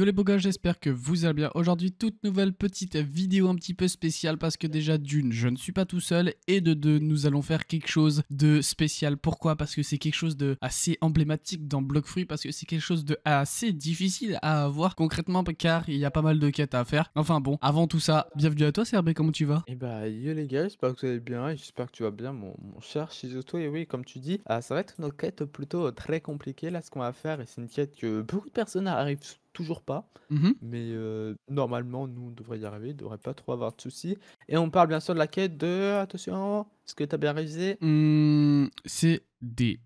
Yo les beaux j'espère que vous allez bien. Aujourd'hui, toute nouvelle petite vidéo un petit peu spéciale parce que déjà d'une, je ne suis pas tout seul et de deux, nous allons faire quelque chose de spécial. Pourquoi Parce que c'est quelque chose de assez emblématique dans Blockfruit, parce que c'est quelque chose de assez difficile à avoir concrètement car il y a pas mal de quêtes à faire. Enfin bon, avant tout ça, bienvenue à toi Serbe, comment tu vas Eh bah yo les gars, j'espère que vous allez bien j'espère que tu vas bien mon, cher Shizuto. Et oui, comme tu dis, ah, ça va être une quête plutôt euh, très compliquée là ce qu'on va faire et c'est une quête que beaucoup de personnes arrivent toujours pas. Mmh mais euh, normalement, nous, on devrait y arriver, on devrait pas trop avoir de soucis. Et on parle bien sûr de la quête de. Attention, est-ce que tu as bien révisé CDK. C'est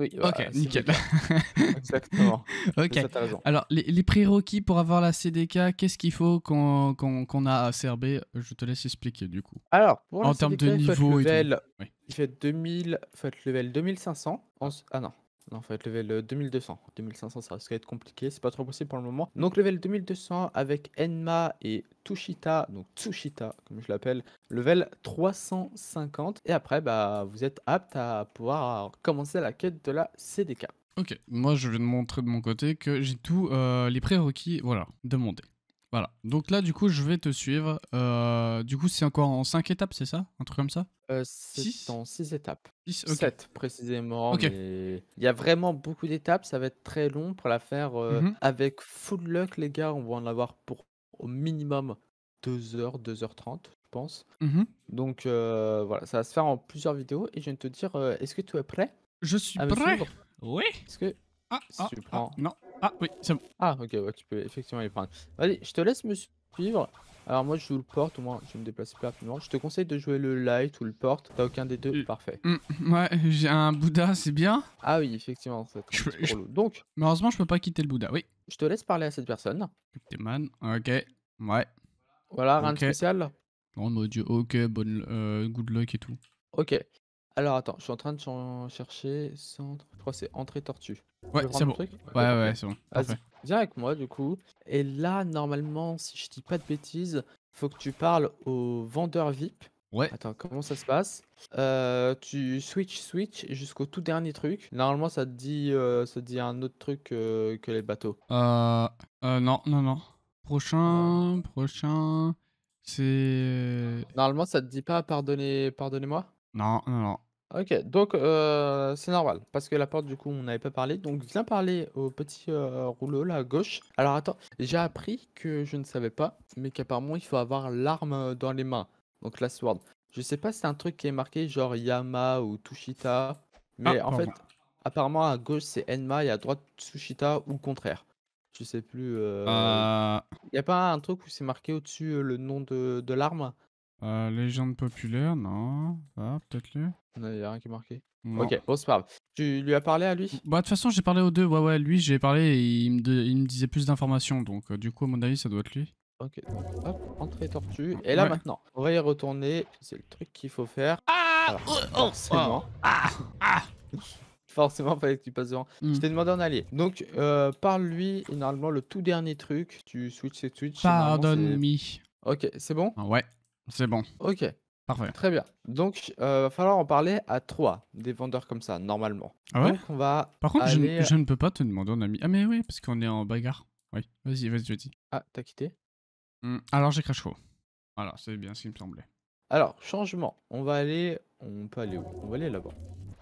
Oui, ok, nickel. Exactement. ok. Alors, les, prérequis pour avoir la CDK, qu'est-ce qu'il faut qu'on a à CRB Je te laisse expliquer du coup. Alors, en termes de niveau, il fait 2000, faut level 2500. Ah non, en fait, level 2200. Euh, 2500, ça risque d'être compliqué. C'est pas trop possible pour le moment. Donc, level 2200 avec Enma et Tushita, donc Tsushita, comme je l'appelle, level 350. Et après, bah, vous êtes apte à pouvoir commencer la quête de la CDK. Ok, moi je vais te montrer de mon côté que j'ai tous euh, les prérequis, voilà, demandés. Voilà. Donc là, du coup, je vais te suivre. Euh, du coup, c'est encore en 5 étapes, c'est ça Un truc comme ça euh, C'est en 6 étapes. 7 précisément. Il y a vraiment beaucoup d'étapes. Ça va être très long pour la faire. Euh, mhm. Avec full luck, les gars, on va en avoir pour au minimum 2 h 2h30, je pense. Mhm. Donc voilà, ça va se faire en plusieurs vidéos. Et je viens de te dire, est-ce que tu es prêt Je suis prêt Oui Est-ce que ah, ah, ah, prends... non, ah oui, c'est bon. Ah ok, ouais, tu peux effectivement les prendre. Allez, je te laisse me suivre. Alors moi je joue le porte, au moins je vais me déplacer plus rapidement. Je te conseille de jouer le light ou le porte, t'as aucun des deux, euh, parfait. Hmm, ouais, j'ai un Bouddha, c'est bien. Ah oui, effectivement, c'est trop lourd. Donc... Malheureusement je peux pas quitter le Bouddha, oui. Je te laisse parler à cette personne. man, ok, ouais. Voilà, rien de spécial. mon bah, Dieu, ok, bonne, euh, good luck et tout. Ok. Alors attends, je suis en train de chercher centre. Je crois que c'est entrée tortue. Ouais, c'est bon. ouais, ouais, c'est bon. Viens avec moi, du coup. Et là, normalement, si je dis pas de bêtises, faut que tu parles au vendeur VIP. Ouais. Attends, comment ça se passe euh, Tu switch, switch jusqu'au tout dernier truc. Normalement, ça te dit, euh, ça dit un autre truc euh, que les bateaux. Euh, non, non, non. Prochain, prochain. C'est. Normalement, ça te dit pas pardonnez, pardonnez-moi. Non, non, non. Ok, donc euh, c'est normal, parce que la porte du coup on n'avait pas parlé, donc viens parler au petit euh, rouleau là à gauche. Alors attends, j'ai appris que je ne savais pas, mais qu'apparemment il faut avoir l'arme euh, dans les mains, donc la sword. Je sais pas si c'est un truc qui est marqué genre Yama ou Tushita, ah, mais en fait apparemment à gauche c'est Enma et à droite Tsushita ou le contraire. Je sais plus. Il y a pas un truc où c'est marqué au-dessus le nom de, de l'arme euh, légende populaire, non. Ah, peut-être lui. Il a rien qui est marqué. Ok, bon, c'est pas grave. Tu lui as parlé à lui Bah, de toute façon, j'ai parlé aux deux. Ouais, ouais, lui, j'ai parlé et il me, disait plus d'informations. Donc, euh, du coup, à mon avis, ça doit être lui. Ok, hop, entrée tortue. Et là, maintenant, on va y retourner. C'est le truc qu'il faut faire. Ah oh, oh, oh. forcément. Oh, ah, ah forcément fallait que tu passes devant. Je hmm. t'ai demandé un allié. Donc euh, parle-lui normalement le tout dernier truc. Tu switches et switches. pardonne moi Ok, c'est bon ah Ouais. C'est bon. Ok. Parfait. Très bien. Donc, il euh, va falloir en parler à trois des vendeurs comme ça, normalement. Ah ouais Donc, on va. Par contre, je, euh ne peux pas te demander, on ami. Ah, mais oui, parce qu'on est en bagarre. Oui, vas-y, vas-y, vas-y. Ah, t'as quitté hum, Alors, j'ai crash faux. Voilà, c'est bien ce qui me semblait. Alors, changement. On va aller. On peut aller où On va aller là-bas.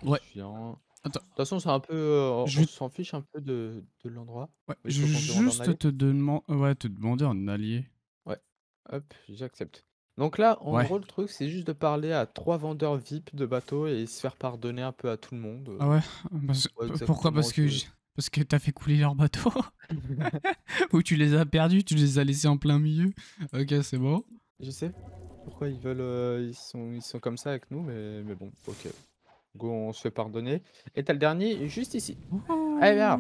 Ouais. Attends. De toute façon, c'est un peu. Euh, on s'en fiche un peu de, de l'endroit. Ouais, je veux juste te, ouais, te demander un allié. Ouais. Hop, j'accepte. Donc là, en gros, le truc, c'est juste de parler à trois vendeurs VIP de bateaux et se faire pardonner un peu à tout le monde. Euh, ah ouais? pourquoi? Parce que que t'as fait couler leurs bateaux Ou tu les as perdus? Tu les as laissés en plein milieu? Ok, c'est bon. Je sais pourquoi ils veulent, euh, ils sont, ils sont comme ça avec nous, mais, bon, ok. Go, on se fait pardonner. Et t'as le dernier juste ici. Allez, viens.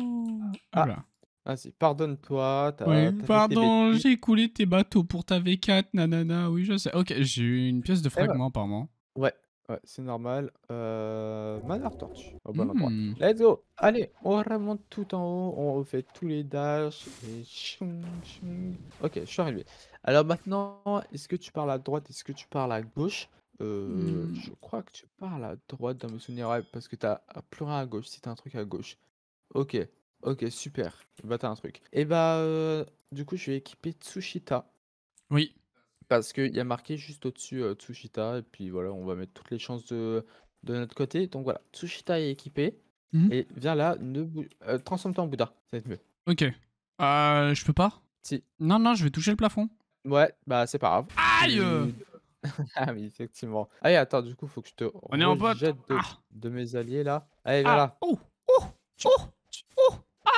Ah, ah. là. Ah y pardonne-toi, t'as pardon, j'ai coulé tes bateaux pour ta V4, nanana, oui, je sais. Ok, j'ai eu une pièce de eh ben. fragment, apparemment. Ouais, ouais, c'est normal. Euh... Manor Torch, au bon endroit. Hmm. Let's go! Allez, on remonte tout en haut, on refait tous les dashs, et Ok, je suis arrivé. Alors maintenant, est-ce que tu parles à droite, est-ce que tu parles à gauche? Euh, hmm. je crois que tu parles à droite dans mes souvenirs, ouais, parce que t'as plus rien à gauche, si t'as un truc à gauche. Ok, Ok, super. Bah, t'as un truc. Et eh bah, euh, du coup, je vais équiper Tsushita. Oui. Parce qu'il y a marqué juste au-dessus euh, Tsushita. Et puis voilà, on va mettre toutes les chances de, de notre côté. Donc voilà, Tsushita est équipé. Mhm. Et viens là, ne euh, transforme-toi en Bouddha. Ça va être mieux. Ok. je peux pas Si. Non, non, je vais toucher le plafond. Ouais, bah, c'est pas grave. Aïe Ah mais effectivement. Allez, attends, du coup, faut que je te. On est ah. De, mes alliés là. Allez, viens ah. là. Oh Oh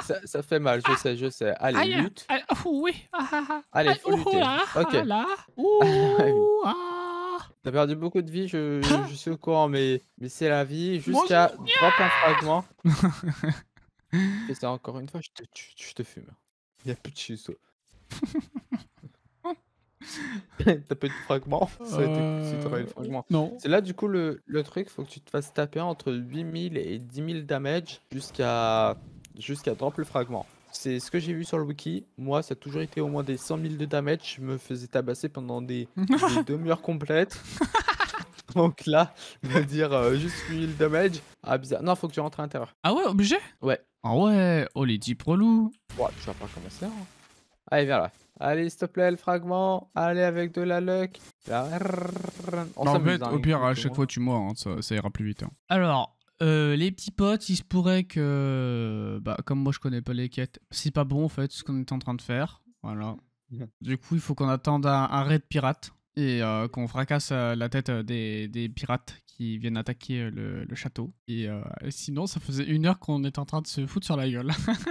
ça, ça, fait mal, je sais, je sais. Allez, aïe, lutte. Oh oui. Ah, ah, ah. Allez, faut lutter. ok. T'as perdu beaucoup de vie, je, je, suis au courant, mais, mais c'est la vie. Jusqu'à drop un fragment. Et ça, encore une fois, je te, je, te fume. Il a plus de chisso. T'as pas eu de euh, fragment Non. C'est là, du coup, le, le truc, faut que tu te fasses taper entre 8000 et 10 000 damage jusqu'à jusqu'à drop le fragment. C'est ce que j'ai vu sur le wiki. Moi, ça a toujours été au moins des 100 000 de damage. Je me faisais tabasser pendant des, des demi-heures complètes. Donc là, va dire 8 euh, juste de damage. Ah, bizarre. Non, faut que tu rentres à l'intérieur. Ah ouais, obligé Ouais. Ah ouais, oh les types relous. Ouais, tu vas pas commencer. Hein. Allez, viens là. Allez, s'il te plaît, le fragment. Allez, avec de la luck. On non, bah, en fait, au pire, à chaque fois, tu mords. Hein. ça, ira plus vite. Hein. Alors, euh, les petits potes, il se pourrait que, bah, comme moi je connais pas les quêtes, c'est pas bon en fait ce qu'on est en train de faire. Voilà. Du coup, il faut qu'on attende un, raid pirate et euh, qu'on fracasse euh, la tête des, pirates qui viennent attaquer le, château. Et sinon, ça faisait une heure qu'on est en train de se foutre sur la gueule.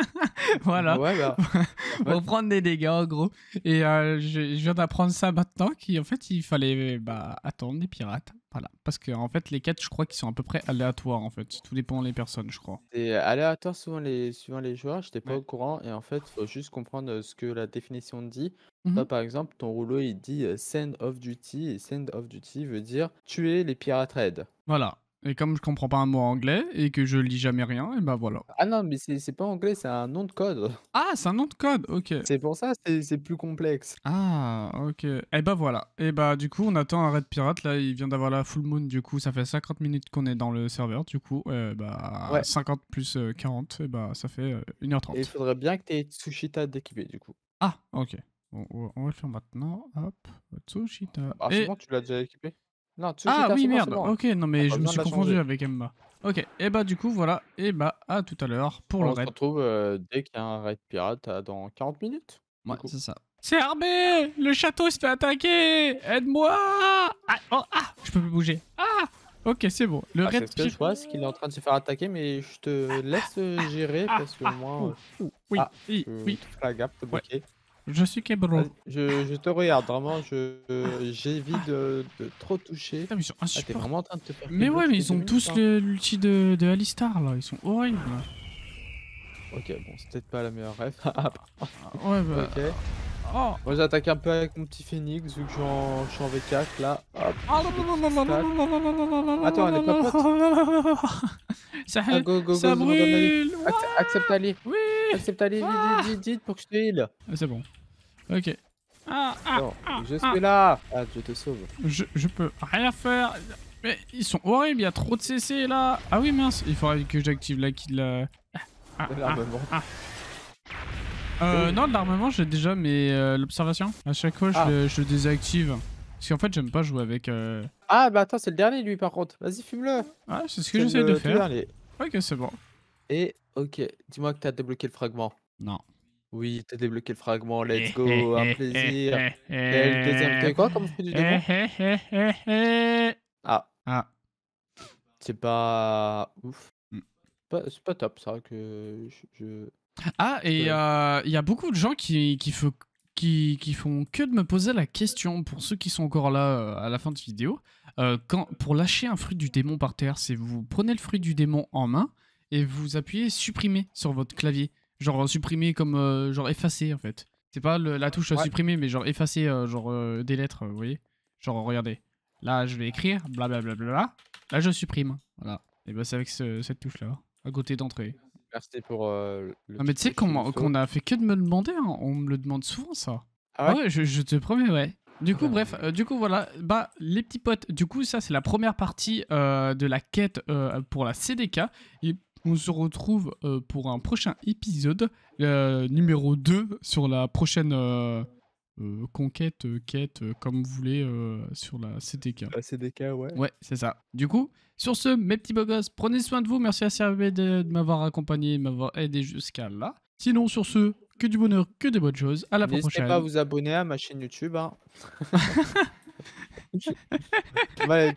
voilà. Pour bah. prendre des dégâts en gros. Et je, viens d'apprendre ça maintenant qu'en fait, il fallait bah, attendre des pirates voilà, parce que en fait les quêtes, je crois qu'ils sont à peu près aléatoires en fait, tout dépend des personnes, je crois. C'est aléatoire souvent les suivant les joueurs, pas au courant et en fait, faut juste comprendre euh, ce que la définition dit. Mmh par exemple, ton rouleau il dit euh, send of duty et send of duty veut dire tuer les pirates raids. Voilà. Et comme je comprends pas un mot anglais et que je lis jamais rien, et ben voilà. Ah non, mais c'est pas anglais, c'est un nom de code. Ah, c'est un nom de code, ok. C'est pour ça, c'est plus complexe. Ah, ok. Et ben voilà. Et ben du coup, on attend un raid pirate. Là, il vient d'avoir la full moon, du coup, ça fait 50 minutes qu'on est dans le serveur. Du coup, bah, 50 plus 40, euh, et ben ça fait 1h30. Euh, il faudrait bien que tu aies Tsushita d'équipé, du coup. Ah, ok. On, va le faire maintenant. Hop, Tsushita. Ah, c'est bon, tu l'as déjà équipé ah oui, merde. Hein. Ok, non, mais je me suis confondu avec Emma. Ok, et eh bah du coup, voilà. Et eh bah à tout à l'heure pour le raid. On se retrouve euh, dès qu'il y a un raid pirate euh, dans 40 minutes. Ouais, c'est ça. C'est armé Le château se fait attaquer Aide-moi ah, oh, ah Je peux plus bouger. Ah Ok, c'est bon. Le ah, raid pirate. Je vois, c'est qu'il est en train de se faire attaquer, mais je te ah, laisse ah, gérer parce que moi. Euh, oui, oui, oui. La gaffe je suis Kebro. Je, je, te regarde, vraiment, j'évite de, de, trop toucher. mais ils sont mais ouais, mais ils ont tous l'ulti de, Alistar là, ils sont horribles. Ok, bon, c'est peut-être pas la meilleure ref. ouais, bah. Ok. Moi j'attaque un peu avec mon petit phoenix vu que j'en suis en V4 là. Attends, elle est pas Ça, Accepte Ali vite, pour que je ah, c'est bon. Ok. Ah, ah, ah, ah. je suis là Ah, je te sauve. Je, peux rien faire. Mais ils sont horribles, il y a trop de CC là. Ah oui, mince, il faudrait que j'active la kill. Euh. l'armement. Euh, non, l'armement j'ai déjà, mais euh, l'observation, à chaque fois je, désactive. Parce qu'en fait, j'aime pas jouer avec. Euh. Ah, bah attends, c'est le dernier lui par contre. Vas-y, fume-le. Ah, c'est ce que j'essaie de faire. Ok, c'est bon. Et Ok, dis-moi que t'as débloqué le fragment. Non. Oui, t'as débloqué le fragment, let's go, un plaisir. Et le deuxième, t'as quoi comme fruit du démon Ah. Ah. C'est pas ouf. Hmm. C'est pas top ça que je. Ah, et il y a beaucoup de gens qui, qui, font, qui, qui, font que de me poser la question, pour ceux qui sont encore là euh, à la fin de vidéo, euh, quand, pour lâcher un fruit du démon par terre, c'est vous prenez le fruit du démon en main, et vous appuyez supprimer sur votre clavier. Genre euh, supprimer comme euh, genre effacer en fait. C'est pas la touche supprimer, mais genre effacer euh, genre des lettres, vous voyez. Genre regardez, là je vais écrire, blablabla, là je supprime. Voilà. Et bah c'est avec cette touche là, à côté d'entrée. Merci pour le. Ah, mais tu sais qu'on a fait que de me demander, hein. on me le demande souvent ça. Ah ouais, ah je, te promets, ouais. Du coup, ah, bref, bah, du coup, voilà, bah, les petits potes, du coup, ça, c'est la première partie de la quête pour la CDK. Et on se retrouve euh, pour un prochain épisode, euh, numéro 2, sur la prochaine euh, conquête, quête, comme vous voulez, sur la CDK. La CDK, ouais. Ouais, c'est ça. Du coup, sur ce, mes petits beaux gosses, prenez soin de vous. Merci à Servé de, m'avoir accompagné, de m'avoir aidé jusqu'à là. Sinon, sur ce, que du bonheur, que des bonnes choses. À la prochaine. N'hésitez pas à vous abonner à ma chaîne YouTube. Hein. bye.